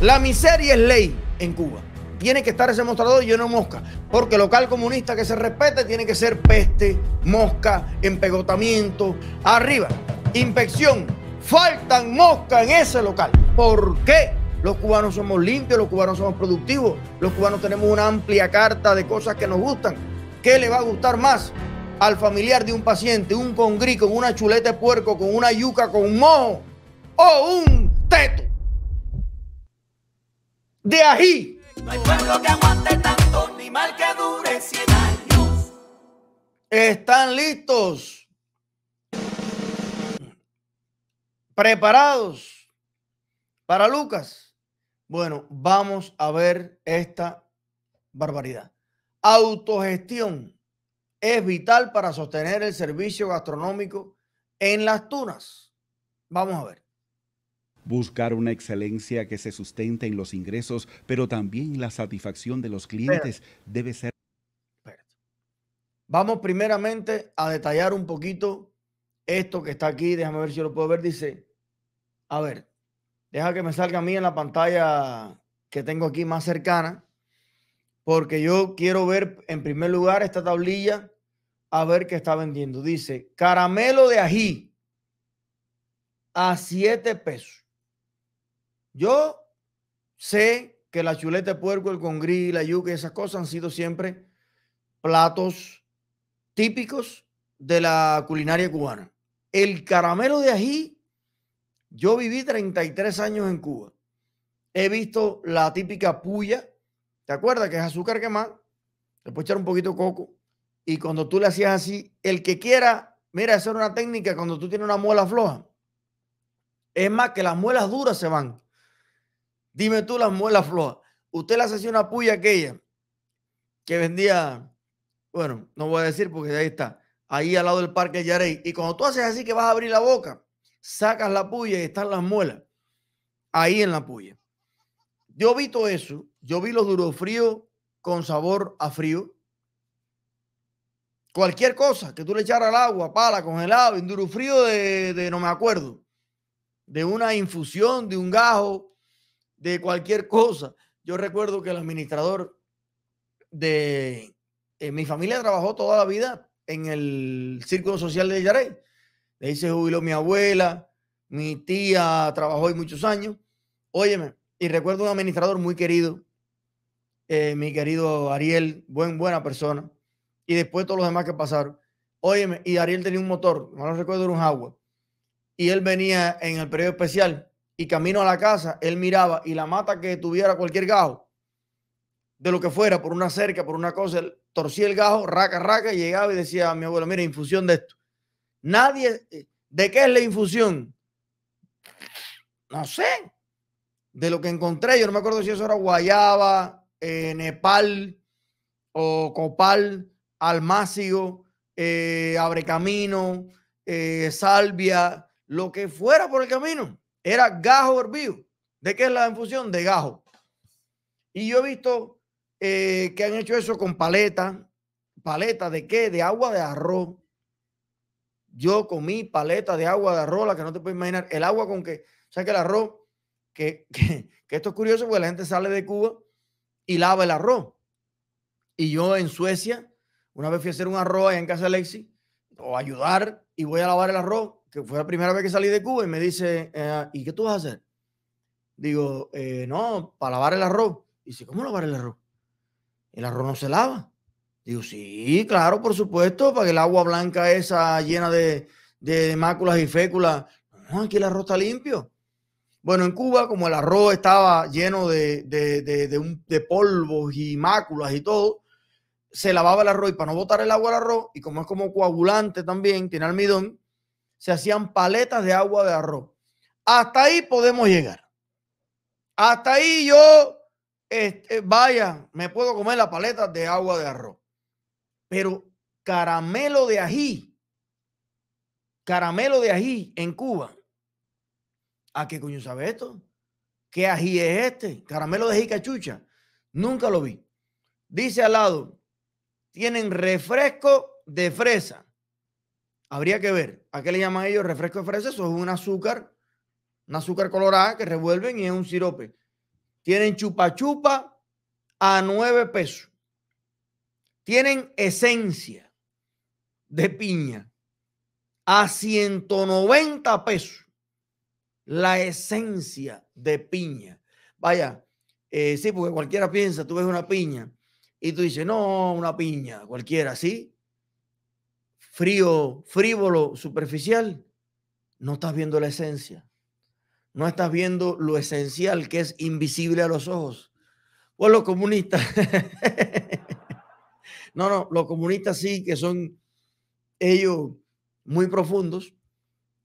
La miseria es ley en Cuba. Tiene que estar ese mostrador lleno de mosca. Porque local comunista que se respete tiene que ser peste, mosca, empegotamiento. Arriba, inspección. Faltan mosca en ese local. ¿Por qué? Los cubanos somos limpios, los cubanos somos productivos, los cubanos tenemos una amplia carta de cosas que nos gustan. ¿Qué le va a gustar más al familiar de un paciente? ¿Un congrí con una chuleta de puerco, con una yuca, con un mojo o un teto? de ahí No aguante tanto, ni mal que dure 100 años. ¿Están listos? ¿Preparados para Lucas? Bueno, vamos a ver esta barbaridad. Autogestión es vital para sostener el servicio gastronómico en las tunas. Vamos a ver buscar una excelencia que se sustente en los ingresos, pero también la satisfacción de los clientes debe ser. Vamos primeramente a detallar un poquito esto que está aquí. Déjame ver si lo puedo ver. Dice, a ver, deja que me salga a mí en la pantalla que tengo aquí más cercana, porque yo quiero ver en primer lugar esta tablilla a ver qué está vendiendo. Dice, caramelo de ají a 7 pesos. Yo sé que la chuleta de puerco, el congri, la yuca, esas cosas han sido siempre platos típicos de la culinaria cubana. El caramelo de ají, yo viví 33 años en Cuba. He visto la típica puya, ¿te acuerdas? Que es azúcar quemada, después echar un poquito de coco. Y cuando tú le hacías así, el que quiera, mira, hacer una técnica cuando tú tienes una muela floja. Es más, que las muelas duras se van. Dime tú las muelas flojas. Usted le hacía una puya aquella que vendía, bueno, no voy a decir porque ahí está, ahí al lado del parque Yarey. Y cuando tú haces así que vas a abrir la boca, sacas la puya y están las muelas ahí en la puya. Yo vi todo eso, yo vi los durofríos con sabor a frío. Cualquier cosa que tú le echaras al agua, pala, congelado, en durofrío de no me acuerdo, de una infusión, de un gajo, de cualquier cosa. Yo recuerdo que el administrador de eh, mi familia trabajó toda la vida en el círculo social de Yaray. De ahí se jubiló mi abuela, mi tía trabajó ahí muchos años. Óyeme, y recuerdo un administrador muy querido, eh, mi querido Ariel, buen, buena persona. Y después todos los demás que pasaron. Óyeme, y Ariel tenía un motor, no lo recuerdo, era un agua. Y él venía en el periodo especial y camino a la casa, él miraba y la mata que tuviera cualquier gajo, de lo que fuera, por una cerca, por una cosa, él torcía el gajo, raca, raca, llegaba y decía a mi abuelo, mira, infusión de esto. Nadie, eh, ¿de qué es la infusión? No sé, de lo que encontré, yo no me acuerdo si eso era guayaba, eh, nepal o copal, almácigo, eh, abrecamino, salvia, lo que fuera por el camino. Era gajo hervido. ¿De qué es la infusión? De gajo. Y yo he visto eh, que han hecho eso con paleta. ¿Paleta de qué? De agua de arroz. Yo comí paleta de agua de arroz, la que no te puedes imaginar. El agua con que, o sea, que el arroz, que, que, esto es curioso porque la gente sale de Cuba y lava el arroz. Y yo en Suecia, una vez fui a hacer un arroz allá en casa de Lexi, o ayudar, y voy a lavar el arroz que fue la primera vez que salí de Cuba, y me dice, eh, ¿y qué tú vas a hacer? Digo, eh, no, para lavar el arroz. Y dice, ¿cómo lavar el arroz? El arroz no se lava. Digo, sí, claro, por supuesto, para que el agua blanca esa llena de, máculas y féculas. aquí el arroz está limpio. Bueno, en Cuba, como el arroz estaba lleno de, de, de, polvos y máculas y todo, se lavaba el arroz y para no botar el agua al arroz, y como es como coagulante también, tiene almidón, se hacían paletas de agua de arroz. Hasta ahí podemos llegar. Hasta ahí yo, este, vaya, me puedo comer la paleta de agua de arroz. Pero caramelo de ají, caramelo de ají en Cuba. ¿A qué coño sabe esto? ¿Qué ají es este? Caramelo de ají cachucha. Nunca lo vi. Dice al lado, tienen refresco de fresa. Habría que ver a qué le llaman ellos refresco de fresa. Eso es un azúcar, un azúcar colorada que revuelven y es un sirope. Tienen chupa chupa a nueve pesos. Tienen esencia de piña a 190 pesos. La esencia de piña. Vaya, eh, sí, porque cualquiera piensa, tú ves una piña y tú dices, no, una piña, cualquiera, sí, frío, frívolo, superficial, no estás viendo la esencia. No estás viendo lo esencial que es invisible a los ojos. Pues los comunistas. no, no, los comunistas sí que son ellos muy profundos.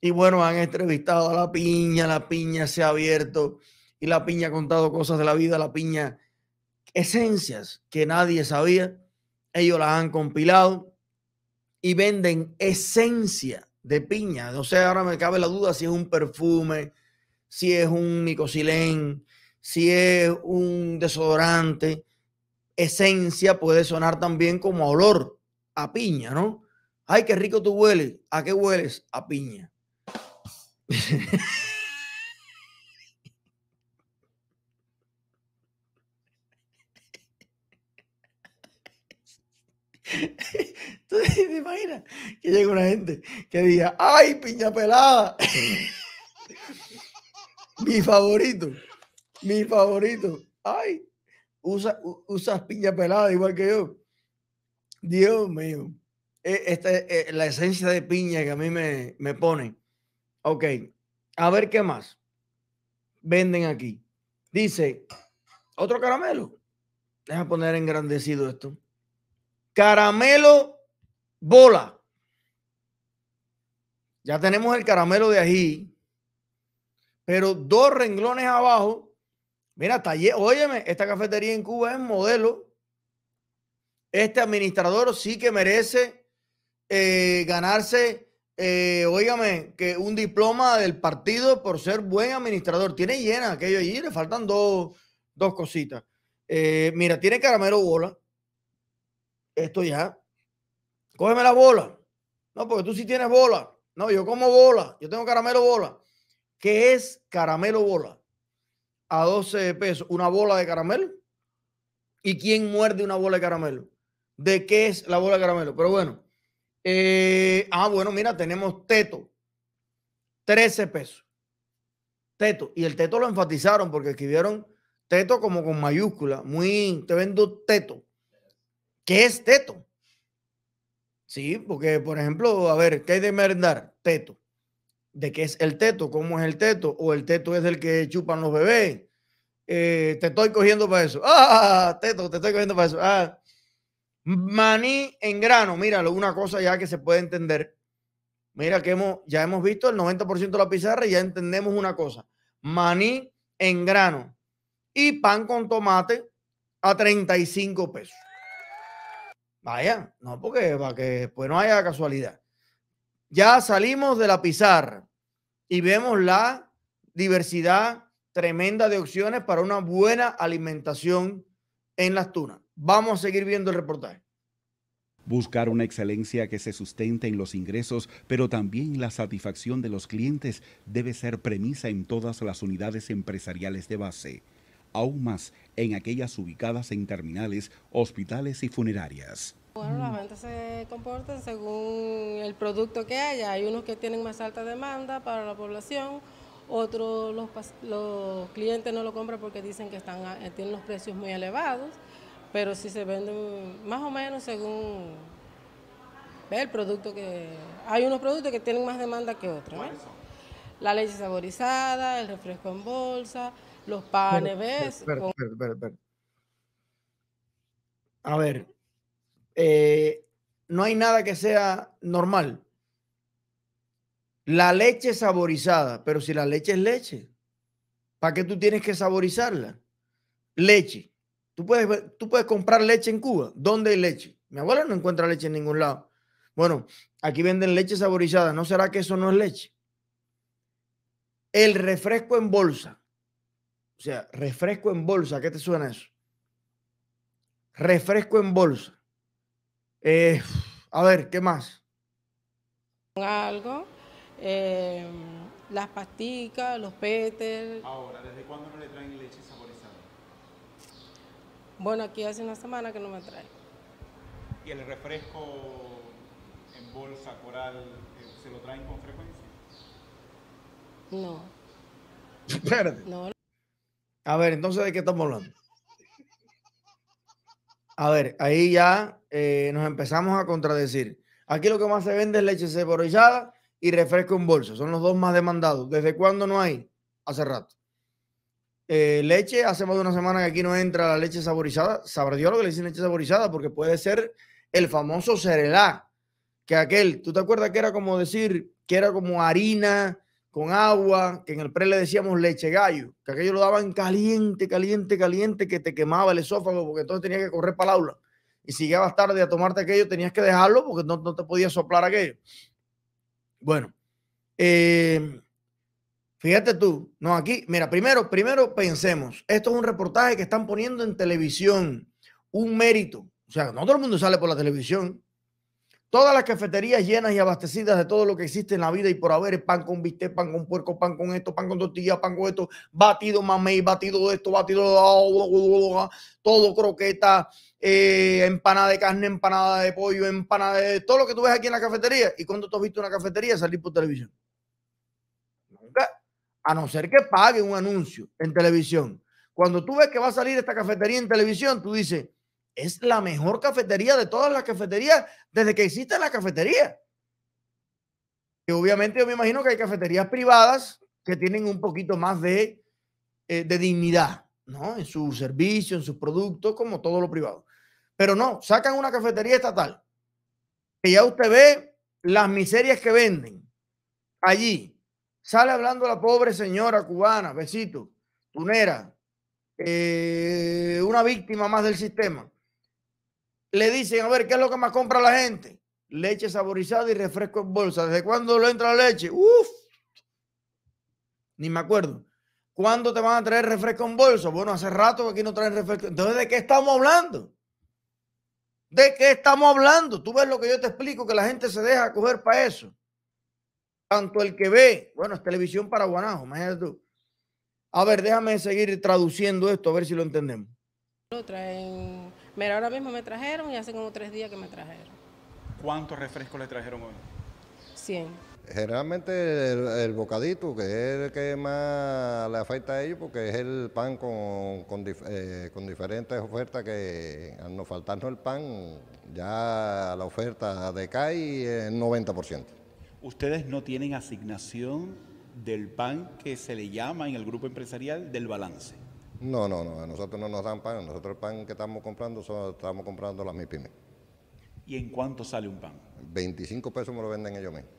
Y bueno, han entrevistado a la piña, la piña se ha abierto y la piña ha contado cosas de la vida, la piña, esencias que nadie sabía. Ellos las han compilado y venden esencia de piña. No sé, ahora me cabe la duda si es un perfume, si es un micosilén si es un desodorante. Esencia puede sonar también como olor a piña, ¿no? Ay, qué rico tú hueles. ¿A qué hueles? A piña. imagina te imaginas que llegue una gente que diga, ay, piña pelada? mi favorito, mi favorito. Ay, usa, usas piña pelada igual que yo. Dios mío. E, Esta e, la esencia de piña que a mí me, me pone. Ok, a ver qué más venden aquí. Dice, otro caramelo. Deja poner engrandecido esto. Caramelo bola. Ya tenemos el caramelo de ají, pero dos renglones abajo. Mira, taller, óyeme, esta cafetería en Cuba es modelo. Este administrador sí que merece eh, ganarse, eh, que un diploma del partido por ser buen administrador. Tiene llena aquello allí, le faltan dos, dos cositas. Eh, mira, tiene caramelo bola. Esto ya, Cógeme la bola. No, porque tú sí tienes bola. No, yo como bola. Yo tengo caramelo bola. ¿Qué es caramelo bola? A 12 pesos, una bola de caramelo. ¿Y quién muerde una bola de caramelo? ¿De qué es la bola de caramelo? Pero bueno. Eh, ah, bueno, mira, tenemos teto. 13 pesos. Teto. Y el teto lo enfatizaron porque escribieron teto como con mayúscula. Muy, te vendo teto. ¿Qué es teto? Sí, porque, por ejemplo, a ver, ¿qué hay de merendar? Teto. ¿De qué es el teto? ¿Cómo es el teto? ¿O el teto es el que chupan los bebés? Eh, te estoy cogiendo para eso. Ah, teto, te estoy cogiendo para eso. Ah. Maní en grano, míralo, una cosa ya que se puede entender. Mira que hemos, ya hemos visto el 90% de la pizarra y ya entendemos una cosa. Maní en grano y pan con tomate a 35 pesos. Vaya, no, porque para que pues, no haya casualidad. Ya salimos de la pizarra y vemos la diversidad tremenda de opciones para una buena alimentación en las tunas. Vamos a seguir viendo el reportaje. Buscar una excelencia que se sustente en los ingresos, pero también la satisfacción de los clientes debe ser premisa en todas las unidades empresariales de base, aún más en aquellas ubicadas en terminales, hospitales y funerarias. Bueno, la ventas mm. se comportan según el producto que haya. Hay unos que tienen más alta demanda para la población, otros los, clientes no lo compran porque dicen que están, eh, tienen los precios muy elevados, pero sí se venden más o menos según el producto que... Hay unos productos que tienen más demanda que otros. La leche saborizada, el refresco en bolsa, los panes, a ver, eh, no hay nada que sea normal. La leche saborizada, pero si la leche es leche, ¿para qué tú tienes que saborizarla? Leche. Tú puedes, tú puedes comprar leche en Cuba. ¿Dónde hay leche? Mi abuela no encuentra leche en ningún lado. Bueno, aquí venden leche saborizada. ¿No será que eso no es leche? El refresco en bolsa. O sea, refresco en bolsa. ¿Qué te suena eso? Refresco en bolsa. Eh, a ver, ¿qué más? Algo. Em, las pasticas, los peters. Ahora, ¿desde cuándo no le traen leche saborizada? Bueno, aquí hace una semana que no me traen. ¿Y el refresco en bolsa, coral, eh, se lo traen con frecuencia? No. No. A ver, entonces, ¿de qué estamos hablando? A ver, ahí ya eh, nos empezamos a contradecir. Aquí lo que más se vende es leche saborizada y refresco en bolsa. Son los dos más demandados. ¿Desde cuándo no hay? Hace rato. Eh, leche, hace más de una semana que aquí no entra la leche saborizada. Sabrá lo que le dicen leche saborizada, porque puede ser el famoso cerela. que aquel, ¿tú te acuerdas que era como decir, que era como harina con agua, que en el pre le decíamos leche gallo, que aquello lo daban caliente, caliente, caliente, que te quemaba el esófago, porque entonces tenía que correr para el aula y si llegabas tarde a tomarte aquello, tenías que dejarlo porque no, no te podías soplar aquello. Bueno, eh, fíjate tú, no, aquí, mira, primero, primero pensemos, esto es un reportaje que están poniendo en televisión, un mérito. O sea, no todo el mundo sale por la televisión. Todas las cafeterías llenas y abastecidas de todo lo que existe en la vida y por haber pan con bistec, pan con puerco, pan con esto, pan con tortilla, pan con esto, batido mamey, batido esto, batido todo croqueta, eh, empanada de carne, empanada de pollo, empanada de todo lo que tú ves aquí en la cafetería. ¿Y cuando tú has visto una cafetería salir por televisión? Nunca. A no ser que pague un anuncio en televisión. Cuando tú ves que va a salir esta cafetería en televisión, tú dices, es la mejor cafetería de todas las cafeterías desde que existe la cafetería. Y obviamente yo me imagino que hay cafeterías privadas que tienen un poquito más de, eh, de dignidad, ¿no? En su servicio, en sus productos, como todo lo privado. Pero no, sacan una cafetería estatal, y ya usted ve las miserias que venden allí. Sale hablando la pobre señora cubana, besito, tunera, eh, una víctima más del sistema le dicen, a ver, ¿qué es lo que más compra la gente? Leche saborizada y refresco en bolsa. ¿Desde cuándo le entra la leche? Uf, ni me acuerdo. ¿Cuándo te van a traer refresco en bolsa? Bueno, hace rato que aquí no traen refresco. Entonces, ¿de qué estamos hablando? ¿De qué estamos hablando? Tú ves lo que yo te explico, que la gente se deja coger para eso. Tanto el que ve, bueno, es televisión para guanajo, imagínate tú. A ver, déjame seguir traduciendo esto, a ver si lo entendemos. Traen Mira, ahora mismo me trajeron y hace como tres días que me trajeron. ¿Cuántos refrescos le trajeron hoy? 100. Generalmente el, bocadito, que es el que más le afecta a ellos, porque es el pan con, con eh, diferentes ofertas que al no faltarnos el pan, ya la oferta decae en 90%. Ustedes no tienen asignación del pan que se le llama en el grupo empresarial del balance. No, no, no, a nosotros no nos dan pan, nosotros el pan que estamos comprando, solo estamos comprando las MIPIME. ¿Y en cuánto sale un pan? 25 pesos me lo venden ellos mismos.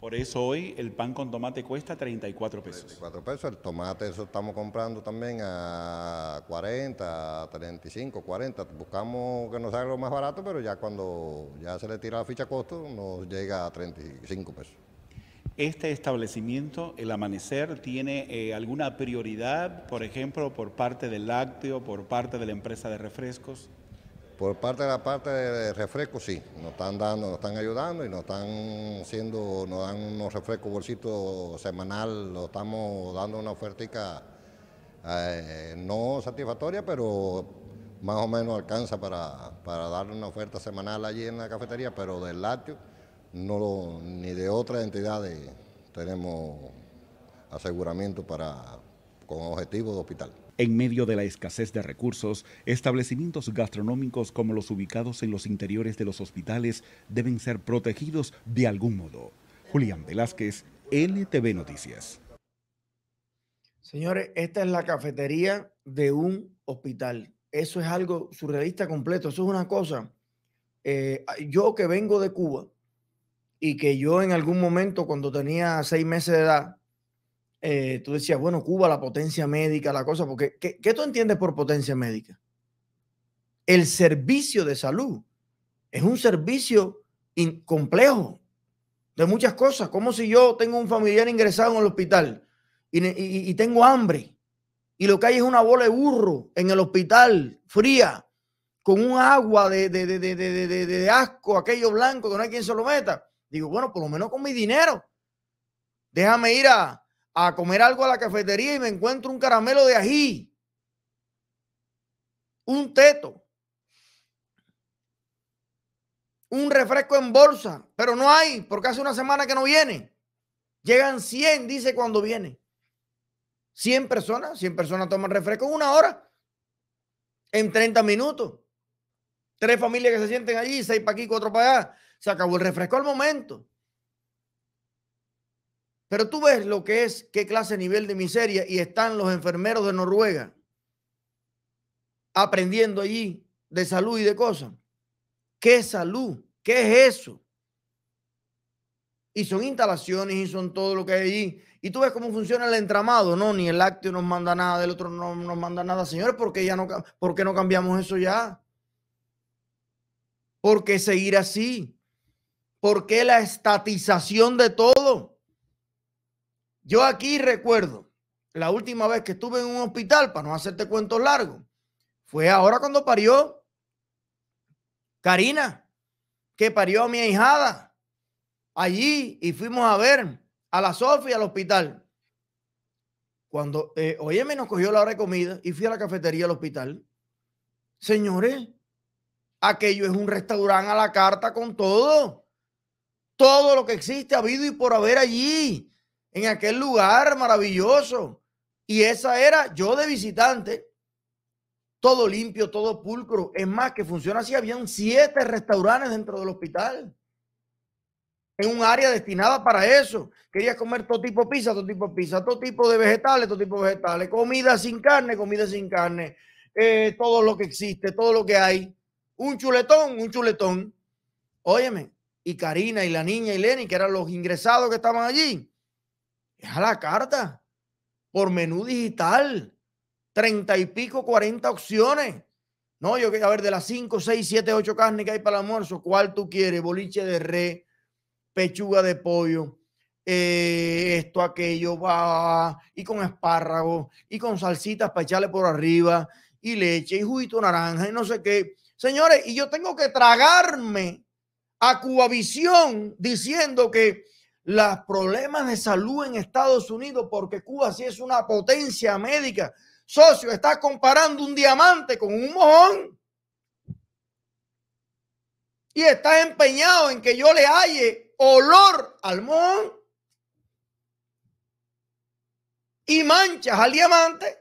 Por eso hoy el pan con tomate cuesta 34 pesos. 34 pesos, el tomate eso estamos comprando también a 40, a 35, 40. Buscamos que nos salga lo más barato, pero ya cuando ya se le tira la ficha costo nos llega a 35 pesos este establecimiento, el amanecer, tiene eh, alguna prioridad, por ejemplo, por parte del lácteo, por parte de la empresa de refrescos? Por parte de la parte de refrescos, sí. Nos están dando, nos están ayudando y nos están haciendo, nos dan unos refrescos bolsitos semanal, lo estamos dando una ofertica eh, no satisfactoria, pero más o menos alcanza para, para dar una oferta semanal allí en la cafetería, pero del lácteo no, ni de otras entidades tenemos aseguramiento para, con objetivo de hospital. En medio de la escasez de recursos, establecimientos gastronómicos como los ubicados en los interiores de los hospitales deben ser protegidos de algún modo. Julián Velázquez, LTV Noticias. Señores, esta es la cafetería de un hospital. Eso es algo surrealista completo. Eso es una cosa. Eh, yo que vengo de Cuba, y que yo en algún momento cuando tenía seis meses de edad, eh, tú decías, bueno, Cuba, la potencia médica, la cosa, porque ¿qué, tú entiendes por potencia médica? El servicio de salud es un servicio complejo de muchas cosas, como si yo tengo un familiar ingresado en el hospital y, tengo hambre y lo que hay es una bola de burro en el hospital fría con un agua de, de asco, aquello blanco que no hay quien se lo meta Digo, bueno, por lo menos con mi dinero. Déjame ir a, comer algo a la cafetería y me encuentro un caramelo de ají. Un teto. Un refresco en bolsa. Pero no hay, porque hace una semana que no viene. Llegan 100, dice cuando viene. 100 personas, 100 personas toman refresco en una hora, en 30 minutos. Tres familias que se sienten allí, seis para aquí, cuatro para allá, se acabó el refresco al momento. Pero tú ves lo que es, qué clase de nivel de miseria y están los enfermeros de Noruega aprendiendo allí de salud y de cosas. ¿Qué salud? ¿Qué es eso? Y son instalaciones y son todo lo que hay allí. Y tú ves cómo funciona el entramado, ¿no? Ni el lácteo nos manda nada, el otro no nos manda nada. Señores, ¿por ya no, ¿por qué no cambiamos eso ya? ¿Por qué seguir así? ¿Por qué la estatización de todo? Yo aquí recuerdo la última vez que estuve en un hospital, para no hacerte cuentos largos, fue ahora cuando parió Karina, que parió a mi hijada allí y fuimos a ver a la Sofía al hospital. Cuando, oye, eh, me nos cogió la hora de comida y fui a la cafetería al hospital. Señores, aquello es un restaurante a la carta con todo todo lo que existe ha habido y por haber allí, en aquel lugar maravilloso. Y esa era yo de visitante, todo limpio, todo pulcro. Es más, que funciona así, habían siete restaurantes dentro del hospital en un área destinada para eso. Querías comer todo tipo de pizza, todo tipo de pizza, todo tipo de vegetales, todo tipo de vegetales, comida sin carne, comida sin carne, eh, todo lo que existe, todo lo que hay. Un chuletón, un chuletón. Óyeme, y Karina y la niña y Lenny, que eran los ingresados que estaban allí. Es a la carta, por menú digital, treinta y pico, cuarenta opciones. No, yo quiero ver de las cinco, seis, siete, ocho carnes que hay para el almuerzo, ¿cuál tú quieres? Boliche de re, pechuga de pollo, eh, esto, aquello, va, y con espárragos, y con salsitas para echarle por arriba, y leche, y juguito naranja, y no sé qué. Señores, y yo tengo que tragarme a visión diciendo que los problemas de salud en Estados Unidos, porque Cuba sí es una potencia médica. Socio, está comparando un diamante con un mojón. Y está empeñado en que yo le halle olor al mojón y manchas al diamante.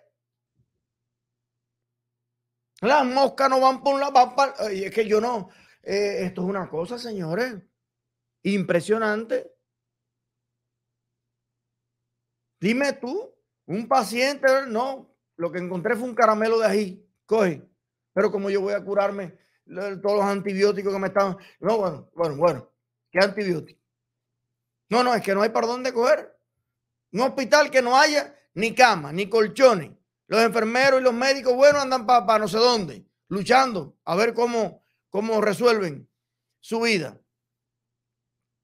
Las moscas no van por la... Van para, es que yo no, eh, esto es una cosa, señores, impresionante. Dime tú, un paciente, no, lo que encontré fue un caramelo de ají, coge, pero como yo voy a curarme todos los antibióticos que me están, no, bueno, bueno, bueno, ¿qué antibiótico? No, no, es que no hay para dónde coger. Un hospital que no haya ni cama, ni colchones. Los enfermeros y los médicos, bueno, andan para no sé dónde, luchando a ver cómo cómo resuelven su vida.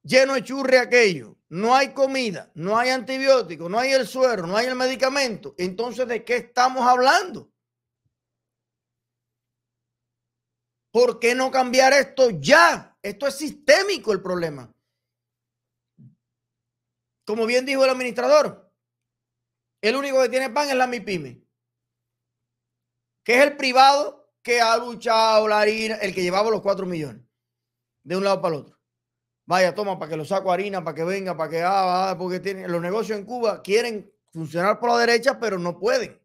Lleno de churre aquello, no hay comida, no hay antibióticos, no hay el suero, no hay el medicamento. Entonces, ¿de qué estamos hablando? ¿Por qué no cambiar esto ya? Esto es sistémico el problema. Como bien dijo el administrador, el único que tiene pan es la MIPYME, que es el privado que ha luchado la harina, el que llevaba los cuatro millones de un lado para el otro. Vaya, toma, para que lo saco harina, para que venga, para que haga, ah, porque tiene los negocios en Cuba quieren funcionar por la derecha, pero no pueden.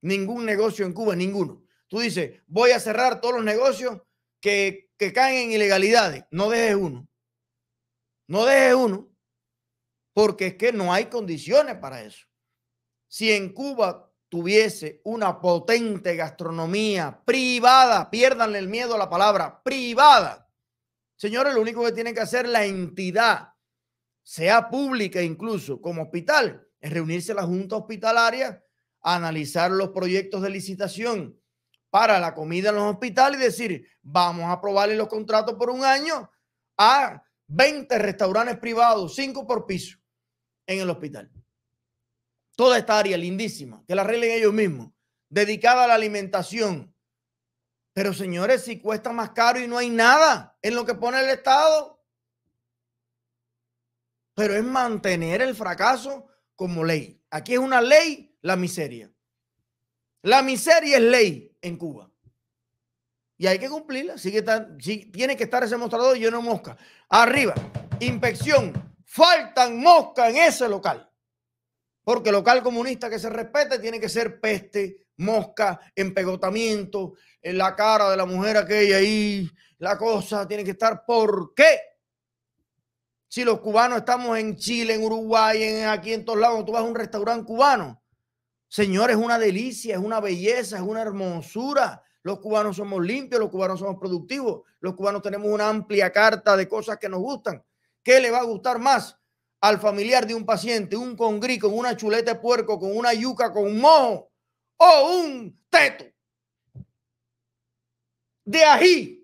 Ningún negocio en Cuba, ninguno. Tú dices, voy a cerrar todos los negocios que, que caen en ilegalidades. No dejes uno. No dejes uno, porque es que no hay condiciones para eso. Si en Cuba tuviese una potente gastronomía privada, piérdanle el miedo a la palabra privada. Señores, lo único que tiene que hacer la entidad, sea pública incluso, como hospital, es reunirse la junta hospitalaria, analizar los proyectos de licitación para la comida en los hospitales y decir, vamos a aprobarle los contratos por un año a 20 restaurantes privados, 5 por piso en el hospital toda esta área lindísima, que la arreglen ellos mismos, dedicada a la alimentación. Pero señores, si cuesta más caro y no hay nada en lo que pone el Estado, pero es mantener el fracaso como ley. Aquí es una ley, la miseria. La miseria es ley en Cuba. Y hay que cumplirla. Sigue tiene que estar ese mostrador lleno de mosca. Arriba, inspección. Faltan mosca en ese local. Porque local comunista que se respete tiene que ser peste, mosca, empegotamiento, en eh, la cara de la mujer aquella ahí. La cosa tiene que estar. ¿Por qué? Si los cubanos estamos en Chile, en Uruguay, en, aquí en todos lados, tú vas a un restaurante cubano. Señor, es una delicia, es una belleza, es una hermosura. Los cubanos somos limpios, los cubanos somos productivos, los cubanos tenemos una amplia carta de cosas que nos gustan. ¿Qué le va a gustar más? al familiar de un paciente un congrí con una chuleta de puerco, con una yuca, con un mojo o un teto de ahí.